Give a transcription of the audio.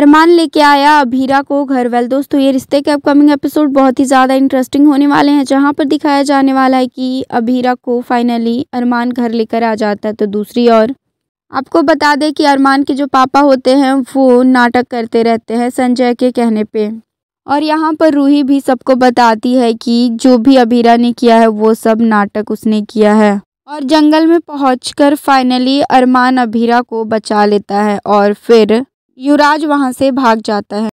अरमान लेके आया अभीरा को घर वेल दोस्तों ये रिश्ते के अपकमिंग एपिसोड बहुत ही ज़्यादा इंटरेस्टिंग होने वाले हैं जहाँ पर दिखाया जाने वाला है कि अभीरा को फाइनली अरमान घर लेकर आ जाता है तो दूसरी ओर आपको बता दें कि अरमान के जो पापा होते हैं वो नाटक करते रहते हैं संजय के कहने पर और यहाँ पर रूही भी सबको बताती है कि जो भी अभीरा ने किया है वो सब नाटक उसने किया है और जंगल में पहुंचकर फाइनली अरमान अभीरा को बचा लेता है और फिर युवराज वहां से भाग जाता है